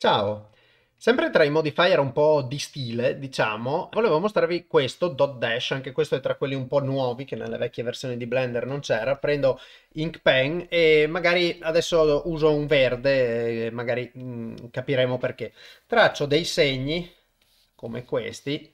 Ciao! Sempre tra i modifier un po' di stile, diciamo, volevo mostrarvi questo, Dot Dash, anche questo è tra quelli un po' nuovi che nelle vecchie versioni di Blender non c'era. Prendo Ink Pen e magari adesso uso un verde, magari mh, mm, capiremo perché. Traccio dei segni, come questi.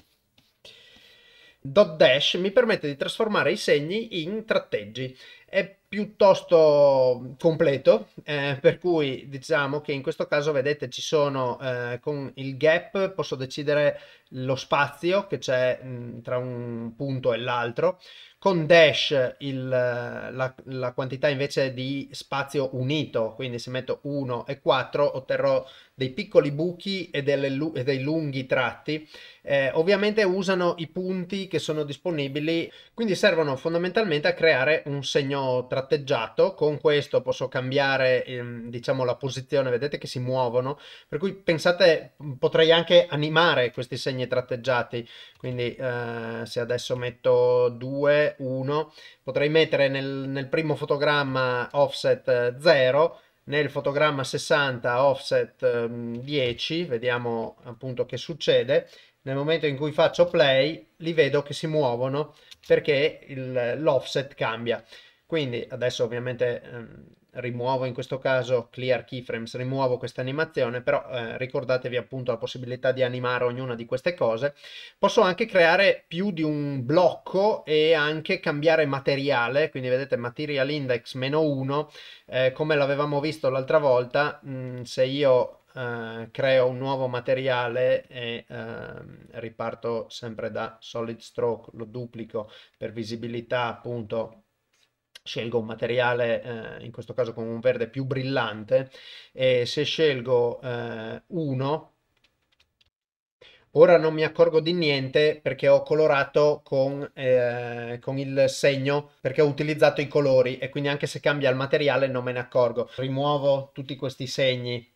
Dot Dash mi permette di trasformare i segni in tratteggi. E piuttosto completo, eh, per cui diciamo che in questo caso vedete ci sono eh, con il gap posso decidere lo spazio che c'è mm, tra un punto e l'altro, con dash il, la, la, quantità invece di spazio unito, quindi se metto 1 e 4 otterrò dei piccoli buchi e, delle, e dei lunghi tratti. Eh, ovviamente usano i punti che sono disponibili, quindi servono fondamentalmente a creare un segno trattato tratteggiato, con questo posso cambiare ehm, diciamo la posizione, vedete che si muovono, per cui pensate potrei anche animare questi segni tratteggiati, quindi eh, se adesso metto 2, 1, potrei mettere nel, nel primo fotogramma offset 0, eh, nel fotogramma 60 offset 10, ehm, vediamo appunto che succede, nel momento in cui faccio play li vedo che si muovono perché l'offset cambia. Quindi adesso ovviamente ehm, rimuovo in questo caso clear keyframes, rimuovo questa animazione, però eh, ricordatevi appunto la possibilità di animare ognuna di queste cose. Posso anche creare più di un blocco e anche cambiare materiale, quindi vedete material index meno 1, eh, come l'avevamo visto l'altra volta, mh, mm, se io eh, creo un nuovo materiale e ehm, riparto sempre da solid stroke, lo duplico per visibilità appunto scelgo un materiale, eh, in questo caso con un verde più brillante, e se scelgo 1, eh, ora non mi accorgo di niente perché ho colorato con, eh, con il segno, perché ho utilizzato i colori e quindi anche se cambia il materiale non me ne accorgo. Rimuovo tutti questi segni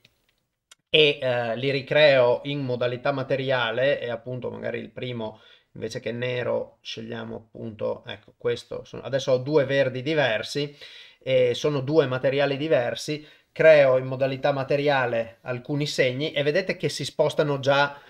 e eh, li ricreo in modalità materiale e appunto magari il primo invece che nero scegliamo appunto, ecco questo, adesso ho due verdi diversi, e sono due materiali diversi, creo in modalità materiale alcuni segni e vedete che si spostano già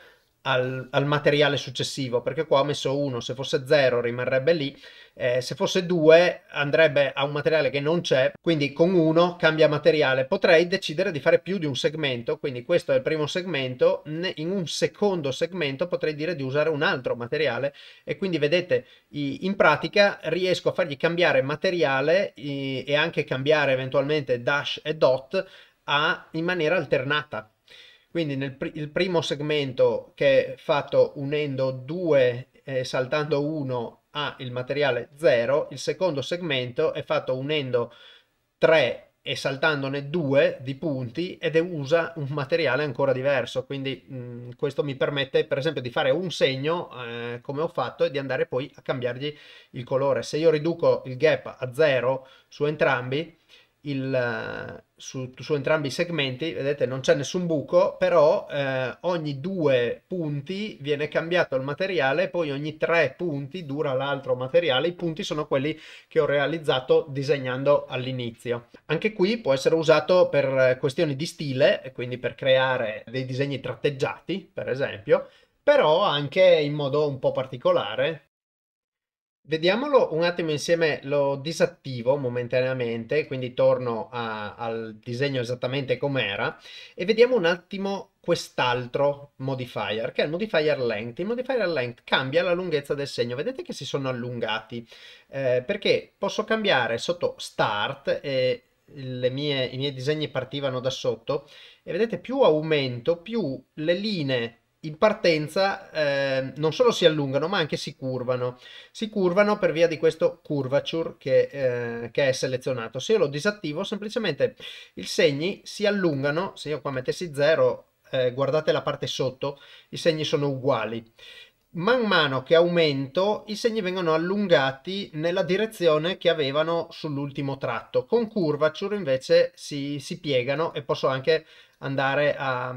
al, al, materiale successivo, perché qua ho messo 1, se fosse 0 rimarrebbe lì, eh, se fosse 2 andrebbe a un materiale che non c'è, quindi con 1 cambia materiale. Potrei decidere di fare più di un segmento, quindi questo è il primo segmento, in un secondo segmento potrei dire di usare un altro materiale e quindi vedete in pratica riesco a fargli cambiare materiale e anche cambiare eventualmente dash e dot a, in maniera alternata quindi nel pr il primo segmento che è fatto unendo due eh, saltando uno ha il materiale 0, il secondo segmento è fatto unendo 3 e saltandone 2 di punti ed usa un materiale ancora diverso. Quindi mh, questo mi permette per esempio di fare un segno eh, come ho fatto e di andare poi a cambiargli il colore. Se io riduco il gap a 0 su entrambi, il, eh, su, su, entrambi i segmenti, vedete non c'è nessun buco, però eh, ogni due punti viene cambiato il materiale, poi ogni tre punti dura l'altro materiale, i punti sono quelli che ho realizzato disegnando all'inizio. Anche qui può essere usato per eh, questioni di stile, quindi per creare dei disegni tratteggiati, per esempio, però anche in modo un po' particolare, Vediamolo un attimo insieme, lo disattivo momentaneamente, quindi torno a, al disegno esattamente come era, e vediamo un attimo quest'altro modifier che è il modifier length. Il modifier length cambia la lunghezza del segno, vedete che si sono allungati eh, perché posso cambiare sotto start e mie, i miei disegni partivano da sotto e vedete più aumento più le linee in partenza eh, non solo si allungano ma anche si curvano. Si curvano per via di questo curvature che, eh, che, è selezionato. Se io lo disattivo semplicemente i segni si allungano, se io qua mettessi 0 eh, guardate la parte sotto, i segni sono uguali man mano che aumento i segni vengono allungati nella direzione che avevano sull'ultimo tratto. Con curvature invece si, si, piegano e posso anche andare a,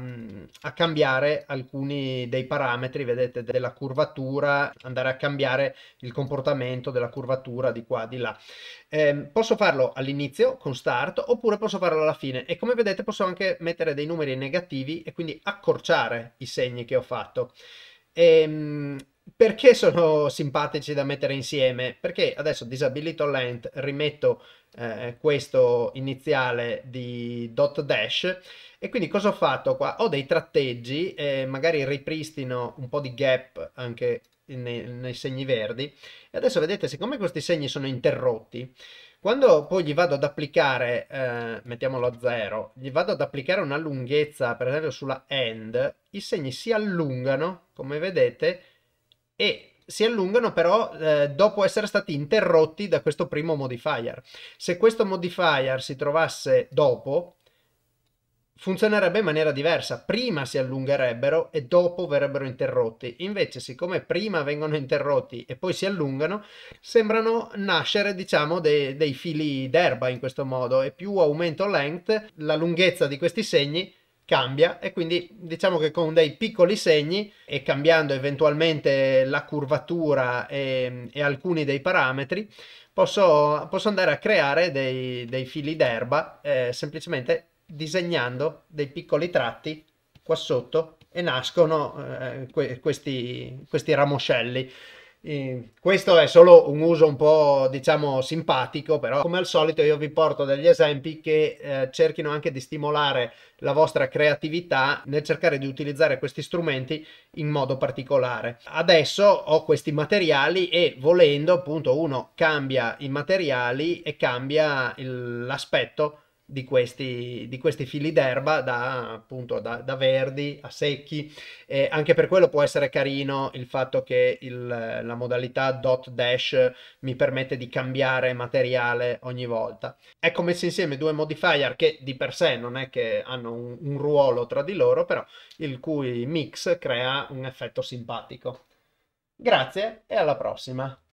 a, cambiare alcuni dei parametri, vedete, della curvatura, andare a cambiare il comportamento della curvatura di qua, di là. Eh, posso farlo all'inizio con start oppure posso farlo alla fine e come vedete posso anche mettere dei numeri negativi e quindi accorciare i segni che ho fatto. Ehm, perché sono simpatici da mettere insieme? Perché adesso disabilito length, rimetto eh, questo iniziale di dot dash e quindi cosa ho fatto qua? Ho dei tratteggi, eh, magari ripristino un po' di gap anche nei, nei segni verdi e adesso vedete siccome questi segni sono interrotti quando poi gli vado ad applicare, eh, mettiamolo a 0, gli vado ad applicare una lunghezza, per esempio sulla end, i segni si allungano, come vedete, e si allungano però eh, dopo essere stati interrotti da questo primo modifier. Se questo modifier si trovasse dopo, funzionerebbe in maniera diversa. Prima si allungherebbero e dopo verrebbero interrotti. Invece, siccome prima vengono interrotti e poi si allungano, sembrano nascere, diciamo, de dei fili d'erba in questo modo. E più aumento length, la lunghezza di questi segni cambia e quindi diciamo che con dei piccoli segni e cambiando eventualmente la curvatura e, e alcuni dei parametri posso, posso, andare a creare dei, dei fili d'erba eh, semplicemente disegnando dei piccoli tratti qua sotto e nascono eh, que- questi, questi ramoscelli questo è solo un uso un po' diciamo simpatico, però come al solito io vi porto degli esempi che eh, cerchino anche di stimolare la vostra creatività nel cercare di utilizzare questi strumenti in modo particolare. Adesso ho questi materiali e volendo appunto uno cambia i materiali e cambia l'aspetto di questi, di questi, fili d'erba da, appunto, da, da verdi a secchi e anche per quello può essere carino il fatto che il, la modalità dot dash mi permette di cambiare materiale ogni volta. Ecco messi insieme due modifier che di per sé non è che hanno un, un ruolo tra di loro, però il cui mix crea un effetto simpatico. Grazie e alla prossima!